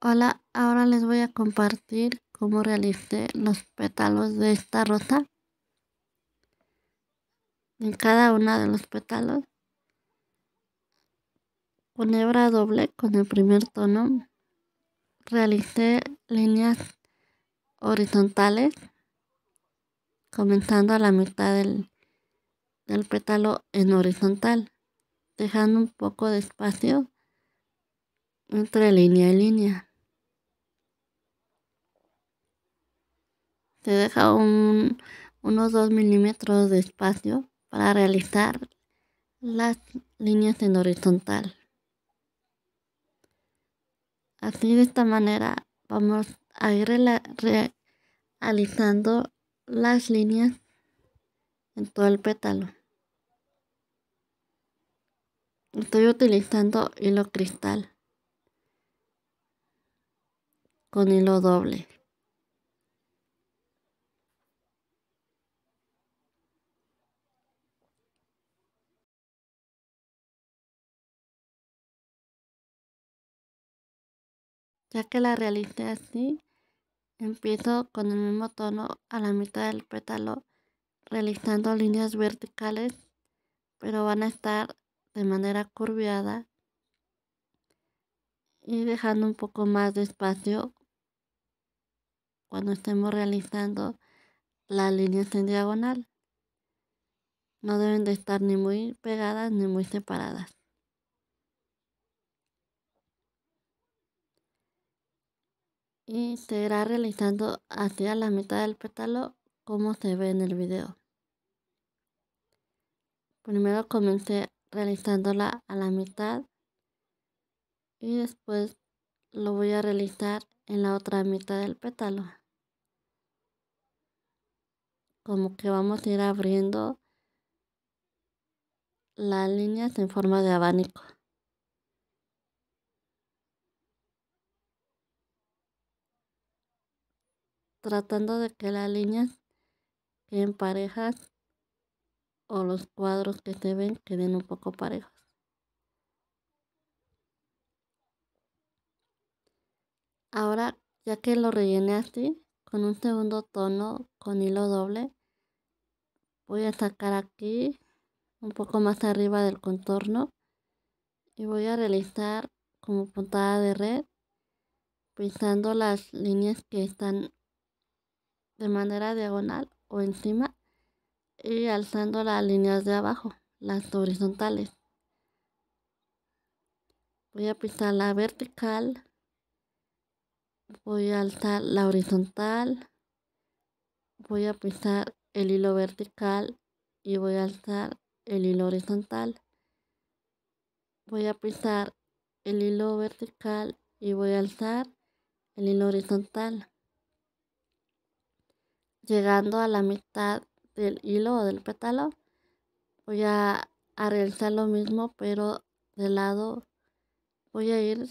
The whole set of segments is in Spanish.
Hola, ahora les voy a compartir cómo realicé los pétalos de esta rosa. En cada uno de los pétalos. Con hebra doble, con el primer tono, realicé líneas horizontales, comenzando a la mitad del, del pétalo en horizontal, dejando un poco de espacio entre línea y línea. Se deja unos 2 milímetros de espacio para realizar las líneas en horizontal. Así de esta manera vamos a ir realizando las líneas en todo el pétalo. Estoy utilizando hilo cristal con hilo doble. ya que la realicé así. Empiezo con el mismo tono a la mitad del pétalo, realizando líneas verticales, pero van a estar de manera curviada y dejando un poco más de espacio cuando estemos realizando las líneas en diagonal. No deben de estar ni muy pegadas ni muy separadas. y se irá realizando hacia la mitad del pétalo como se ve en el video. Primero comencé realizándola a la mitad y después lo voy a realizar en la otra mitad del pétalo. Como que vamos a ir abriendo las líneas en forma de abanico. tratando de que las líneas queden parejas o los cuadros que se ven queden un poco parejos. Ahora, ya que lo rellené así, con un segundo tono con hilo doble, voy a sacar aquí un poco más arriba del contorno y voy a realizar como puntada de red pisando las líneas que están de manera diagonal o encima y alzando las líneas de abajo, las horizontales. Voy a pisar la vertical, voy a alzar la horizontal, voy a pisar el hilo vertical y voy a alzar el hilo horizontal. Voy a pisar el hilo vertical y voy a alzar el hilo horizontal llegando a la mitad del hilo o del pétalo voy a, realizar lo mismo pero de lado voy a ir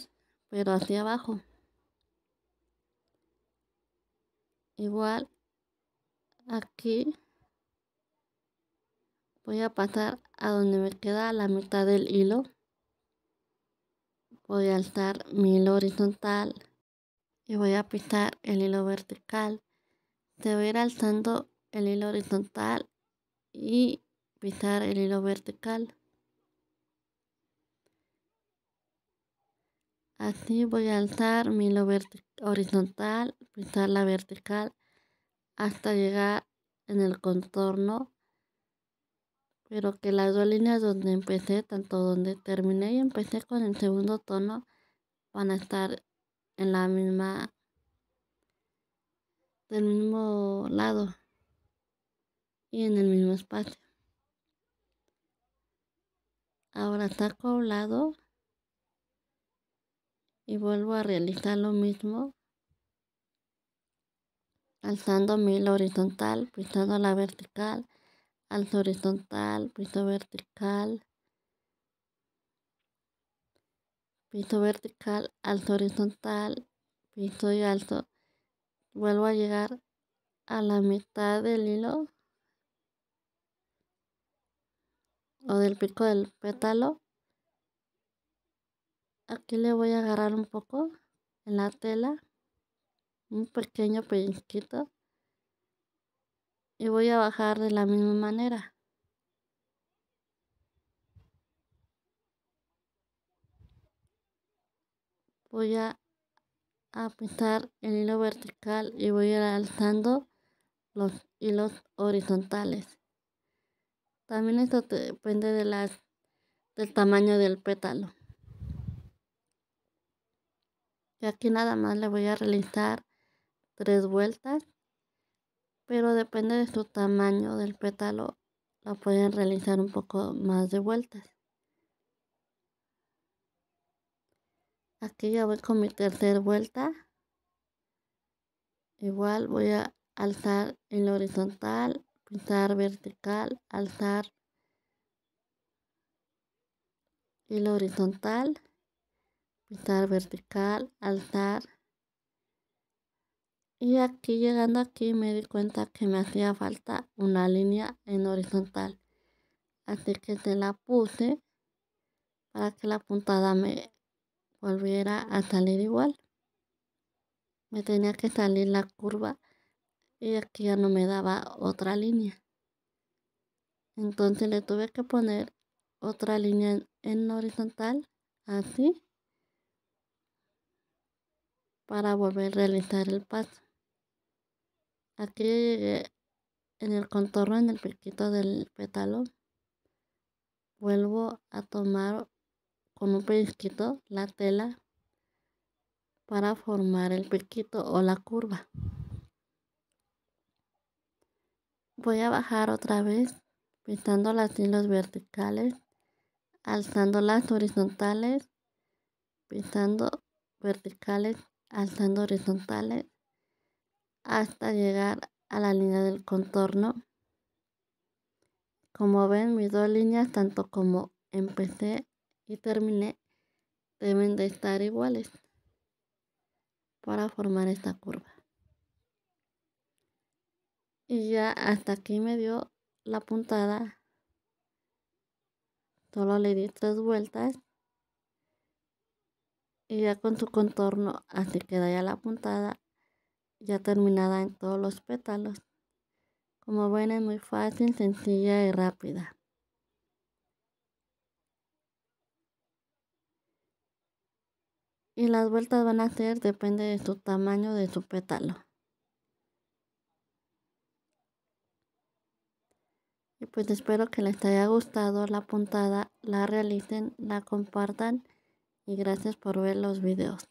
pero hacia abajo igual aquí voy a pasar a donde me queda la mitad del hilo voy a alzar mi hilo horizontal y voy a pisar el hilo vertical te voy a ir alzando el hilo horizontal y pisar el hilo vertical. Así voy a alzar mi hilo horizontal, pisar la vertical hasta llegar en el contorno, pero que las dos líneas donde empecé, tanto donde terminé y empecé con el segundo tono, van a estar en la misma del mismo lado y en el mismo espacio. Ahora saco a un lado y vuelvo a realizar lo mismo alzando mi horizontal, pisando la vertical, alto horizontal, piso vertical, piso vertical, alto horizontal, piso y alto vuelvo a llegar a la mitad del hilo o del pico del pétalo aquí le voy a agarrar un poco en la tela un pequeño pellizquito y voy a bajar de la misma manera voy a a pisar el hilo vertical y voy a ir alzando los hilos horizontales. También esto depende de las, del tamaño del pétalo. Y aquí nada más le voy a realizar tres vueltas, pero depende de su tamaño del pétalo, la pueden realizar un poco más de vueltas. aquí ya voy con mi tercera vuelta igual voy a alzar en horizontal pintar vertical alzar el horizontal pintar vertical alzar y aquí llegando aquí me di cuenta que me hacía falta una línea en horizontal así que te la puse para que la puntada me volviera a salir igual. Me tenía que salir la curva y aquí ya no me daba otra línea. Entonces le tuve que poner otra línea en horizontal, así, para volver a realizar el paso. Aquí llegué en el contorno, en el piquito del pétalo. Vuelvo a tomar con un pellizquito la tela para formar el piquito o la curva. Voy a bajar otra vez pintando las hilos verticales, alzando las horizontales, pintando verticales, alzando horizontales, hasta llegar a la línea del contorno. Como ven, mis dos líneas, tanto como empecé y terminé deben de estar iguales para formar esta curva. Y ya hasta aquí me dio la puntada. Solo le di tres vueltas. Y ya con su contorno así queda ya la puntada ya terminada en todos los pétalos. Como ven es muy fácil, sencilla y rápida. y las vueltas van a ser depende de su tamaño de su pétalo. Y pues espero que les haya gustado la puntada, la realicen, la compartan y gracias por ver los videos.